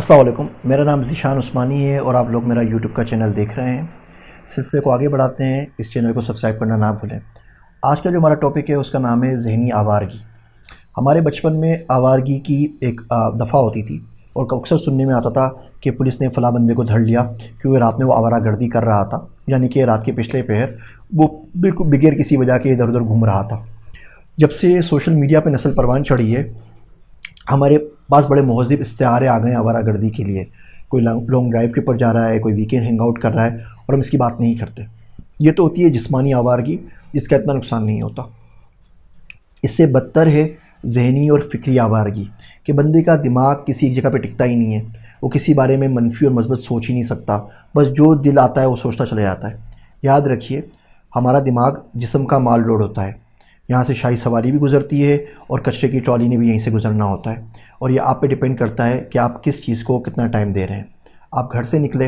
असलम मेरा नाम ज़ीशान उस्मानी है और आप लोग मेरा यूट्यूब का चैनल देख रहे हैं सिलसिले को आगे बढ़ाते हैं इस चैनल को सब्सक्राइब करना ना भूलें आज का जो हमारा टॉपिक है उसका नाम है जहनी आवारगी हमारे बचपन में आवारगी की एक दफ़ा होती थी और अक्सर सुनने में आता था कि पुलिस ने फ़ला बंदे को धड़ लिया क्योंकि रात में वो आवारा गर्दी कर रहा था यानी कि रात के पिछले पहर वो बिल्कुल बगैर किसी वजह के इधर उधर घूम रहा था जब से सोशल मीडिया पर नस्ल परवान चढ़ी है हमारे बस बड़े महजब इस्तारे आ गए आवारा गर्दी के लिए कोई लॉन्ग ड्राइव के ऊपर जा रहा है कोई वीकेंड हैंग आउट कर रहा है और हम इसकी बात नहीं करते ये तो होती है जिसमानी आवारगी जिसका इतना नुकसान नहीं होता इससे बदतर है जहनी और फिक्री आवारगी कि बंदे का दिमाग किसी एक जगह पर टिकता ही नहीं है वो किसी बारे में मनफी और मजबूत सोच ही नहीं सकता बस जो दिल आता है वो सोचता चला जाता है याद रखिए हमारा दिमाग जिसम का माल रोड होता है यहाँ से शाही सवारी भी गुजरती है और कचरे की ट्रॉली ने भी यहीं से गुजरना होता है और ये आप पे डिपेंड करता है कि आप किस चीज़ को कितना टाइम दे रहे हैं आप घर से निकले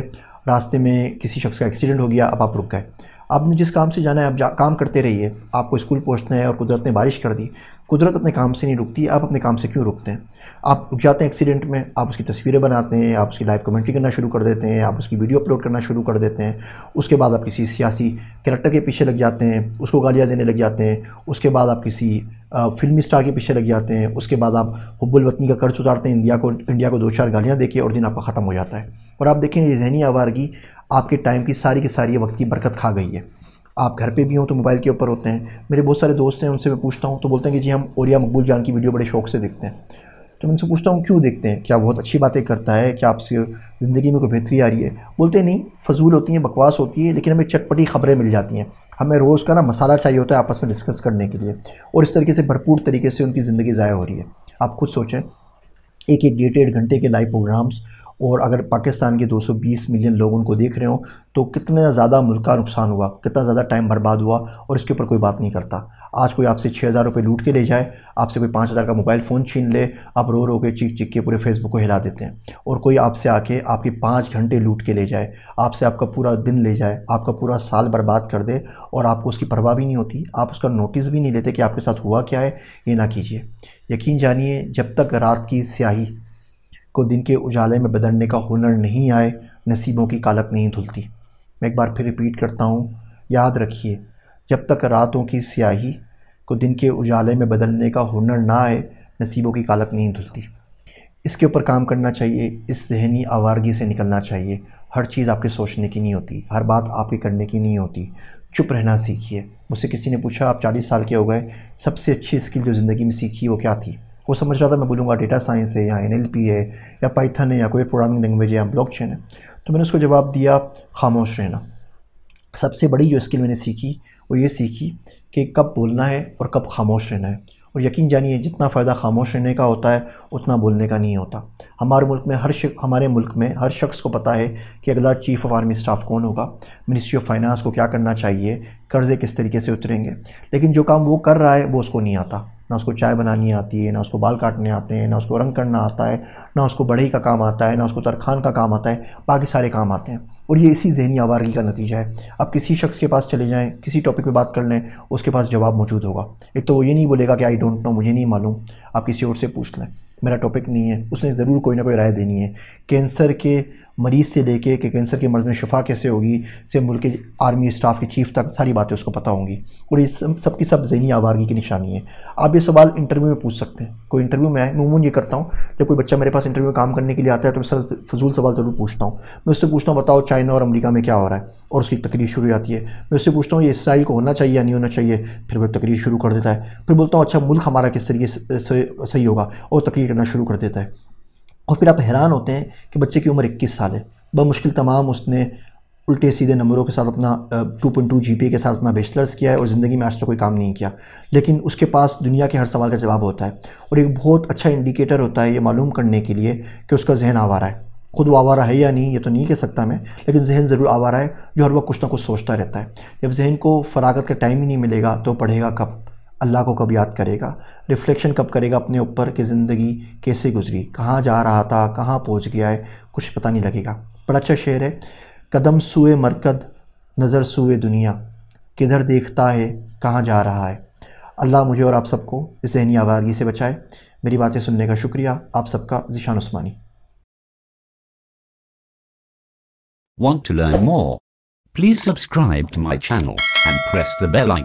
रास्ते में किसी शख्स का एक्सीडेंट हो गया अब आप रुक गए आपने जिस काम से जाना है आप जा, काम करते रहिए आपको स्कूल पहुँचना है और कुदरत ने बारिश कर दी कुदरत अपने काम से नहीं रुकती आप अपने काम से क्यों रुकते हैं आप रुक जाते हैं एक्सीडेंट में आप उसकी तस्वीरें बनाते हैं आप उसकी लाइव कमेंट्री करना शुरू कर देते हैं आप उसकी वीडियो अपलोड करना शुरू कर देते हैं उसके बाद आप किसी सियासी करेक्टर के पीछे लग जाते हैं उसको गालियाँ देने लग जाते हैं उसके बाद आप किसी फिल्मी स्टार के पीछे लग जाते हैं उसके बाद आप हब्बुल वतनी का कर्ज उतारते हैं इंडिया को इंडिया को दो चार गालियाँ देखिए और दिन आपका ख़त्म हो जाता है और आप देखें ये जहनी आवारगी आपके टाइम की सारी की सारी वक्त की बरकत खा गई है आप घर पे भी हों तो मोबाइल के ऊपर होते हैं मेरे बहुत सारे दोस्त हैं उनसे मैं पूछता हूँ तो बोलते हैं कि जी हम ओरिया मकबूल जान की वीडियो बड़े शौक से देखते हैं तो मैं उनसे पूछता हूँ क्यों देखते हैं क्या बहुत अच्छी बातें करता है क्या आपसे ज़िंदगी में कोई बेहतरी आ रही है बोलते हैं नहीं फजूल होती हैं बकवास होती है लेकिन हमें चटपटी खबरें मिल जाती हैं हमें रोज़ का ना मसाला चाहिए होता है आपस में डिस्कस करने के लिए और इस तरीके से भरपूर तरीके से उनकी ज़िंदगी ज़ाया हो रही है आप खुद सोचें एक एक डेढ़ डेढ़ घंटे के लाइव प्रोग्राम्स और अगर पाकिस्तान के 220 मिलियन लोग उनको देख रहे हो तो कितना ज़्यादा मुल्क का नुकसान हुआ कितना ज़्यादा टाइम बर्बाद हुआ और इसके ऊपर कोई बात नहीं करता आज कोई आपसे छः हज़ार रुपये लूट के ले जाए आपसे कोई पाँच हज़ार का मोबाइल फ़ोन छीन ले आप रो रो के चीख चीख के पूरे फेसबुक को हिला देते हैं और कोई आपसे आके आपके पाँच घंटे लूट के ले जाए आपसे आपका पूरा दिन ले जाए आपका पूरा साल बर्बाद कर दे और आपको उसकी परवाह भी नहीं होती आप उसका नोटिस भी नहीं लेते कि आपके साथ हुआ क्या है ये ना कीजिए यकीन जानिए जब तक रात की स्याही को दिन के उजाले में बदलने का हुनर नहीं आए नसीबों की कालक नहीं धुलती मैं एक बार फिर रिपीट करता हूँ याद रखिए जब तक रातों की स्याही को दिन के उजाले में बदलने का हुनर ना आए नसीबों की कालक नहीं धुलती इसके ऊपर काम करना चाहिए इस जहनी आवारगी से निकलना चाहिए हर चीज़ आपके सोचने की नहीं होती हर बात आपके करने की नहीं होती चुप रहना सीखिए मुझसे किसी ने पूछा आप चालीस साल के हो गए सबसे अच्छी स्किल जो ज़िंदगी में सीखी वो क्या थी को समझ रहा था मैं बोलूँगा डेटा साइंस है या एन है या पाइथन है या कोई प्रोग्रामिंग लैंग्वेज है या ब्लॉक है तो मैंने उसको जवाब दिया खामोश रहना सबसे बड़ी जो स्किल मैंने सीखी वो ये सीखी कि कब बोलना है और कब खामोश रहना है और यकीन जानिए जितना फ़ायदा खामोश रहने का होता है उतना बोलने का नहीं होता हमारे मुल्क में हर हमारे मुल्क में हर शख्स को पता है कि अगला चीफ़ ऑफ आर्मी स्टाफ कौन होगा मिनिस्ट्री ऑफ फाइनेंस को क्या करना चाहिए कर्ज़े किस तरीके से उतरेंगे लेकिन जो काम वो कर रहा है वो उसको नहीं आता ना उसको चाय बनानी आती है ना उसको बाल काटने आते हैं ना उसको रंग करना आता है ना उसको बढ़ई का काम आता है ना उसको तरखान का काम आता है बाकी सारे काम आते हैं और ये इसी जहनी आवारगी का नतीजा है आप किसी शख्स के पास चले जाएँ किसी टॉपिक पर बात कर लें उसके पास जवाब मौजूद होगा एक तो वो ये नहीं बोलेगा कि आई डोंट नो मुझे नहीं मालूम आप किसी और से पूछ लें मेरा टॉपिक नहीं है उसने ज़रूर कोई ना कोई राय देनी है कैंसर के मरीज़ से लेके कि कैंसर के मर्ज़ में शफा कैसे होगी से मुल्क के आर्मी स्टाफ के चीफ तक सारी बातें उसको पता होंगी और ये सब सबकी सब जहनी आवारगी की निशानी है आप ये सवाल इंटरव्यू में पूछ सकते हैं कोई इंटरव्यू में आए मैं उमून ये करता हूँ जब कोई बच्चा मेरे पास इंटरव्यू में काम करने के लिए आता है तो मैं सर फजूल सवाल ज़रूर पूछता हूँ मैं उससे पूछता हूँ बताओ चाइना और अमरीका में क्या हो रहा है और उसकी तकरीर शुरू हो जाती है मैं उससे पूछता हूँ ये इसराइल को होना चाहिए या नहीं होना चाहिए फिर वो तकरीर शुरू कर देता है फिर बोलता हूँ अच्छा मुल्क हमारा किस तरीके से सही होगा और तकरीर करना शुरू कर देता है और फिर आप हैरान होते हैं कि बच्चे की उम्र इक्कीस साल है मुश्किल तमाम उसने उल्टे सीधे नंबरों के साथ अपना टू पॉइंट टू जी के साथ अपना बैचलर्स किया है और ज़िंदगी में आज तक कोई काम नहीं किया लेकिन उसके पास दुनिया के हर सवाल का जवाब होता है और एक बहुत अच्छा इंडिकेटर होता है ये मालूम करने के लिए कि उसका जहन आवारा है खुद वो आवारा है या नहीं ये तो नहीं कह सकता मैं लेकिन जहन ज़रूर आवारा है जो हर वक्त कुछ ना कुछ सोचता रहता है जब जहन को फरागत का टाइम ही नहीं मिलेगा तो पढ़ेगा कब अल्लाह को कब याद करेगा रिफ्लेक्शन कब करेगा अपने ऊपर कि ज़िंदगी कैसे गुजरी कहाँ जा रहा था कहाँ पहुँच गया है कुछ पता नहीं लगेगा बड़ा अच्छा शेर है कदम सूए मरकद नज़र सूए दुनिया किधर देखता है कहाँ जा रहा है अल्लाह मुझे और आप सबको इस जहनी आवारगी से बचाए मेरी बातें सुनने का शुक्रिया आप सबका Zeeshan Usmani want to learn more please subscribe to my